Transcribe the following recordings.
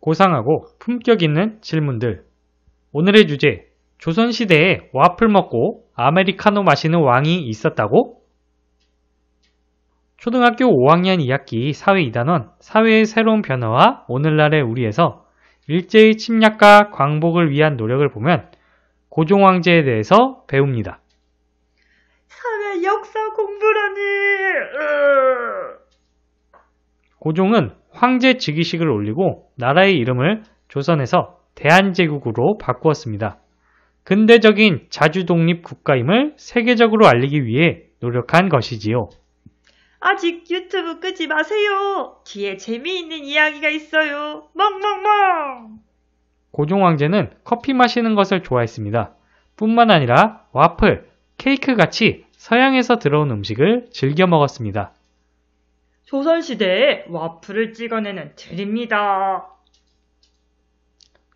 고상하고 품격 있는 질문들. 오늘의 주제, 조선시대에 와플 먹고 아메리카노 마시는 왕이 있었다고? 초등학교 5학년 2학기 사회 2단원 사회의 새로운 변화와 오늘날의 우리에서 일제의 침략과 광복을 위한 노력을 보면 고종왕제에 대해서 배웁니다. 사회 역사 공부라니! 으... 고종은 황제 즉위식을 올리고 나라의 이름을 조선에서 대한제국으로 바꾸었습니다. 근대적인 자주독립 국가임을 세계적으로 알리기 위해 노력한 것이지요. 아직 유튜브 끄지 마세요. 뒤에 재미있는 이야기가 있어요. 멍멍멍! 고종 황제는 커피 마시는 것을 좋아했습니다. 뿐만 아니라 와플, 케이크 같이 서양에서 들어온 음식을 즐겨 먹었습니다. 조선시대에 와플을 찍어내는 틀입니다.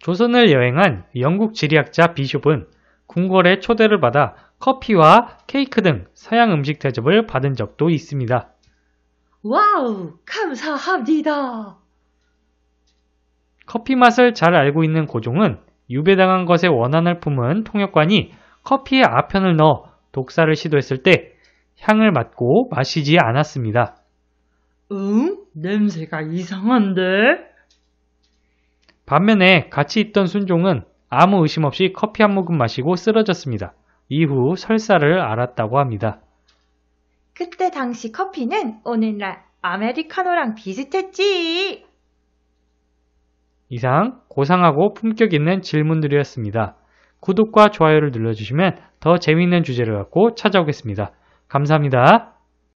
조선을 여행한 영국 지리학자 비숍은 궁궐의 초대를 받아 커피와 케이크 등 서양 음식 대접을 받은 적도 있습니다. 와우, 감사합니다. 커피 맛을 잘 알고 있는 고종은 유배당한 것의 원한을 품은 통역관이 커피에 아편을 넣어 독사를 시도했을 때 향을 맡고 마시지 않았습니다. 응? 냄새가 이상한데? 반면에 같이 있던 순종은 아무 의심 없이 커피 한 모금 마시고 쓰러졌습니다. 이후 설사를 알았다고 합니다. 그때 당시 커피는 오늘날 아메리카노랑 비슷했지. 이상 고상하고 품격 있는 질문들이었습니다. 구독과 좋아요를 눌러주시면 더 재미있는 주제를 갖고 찾아오겠습니다. 감사합니다.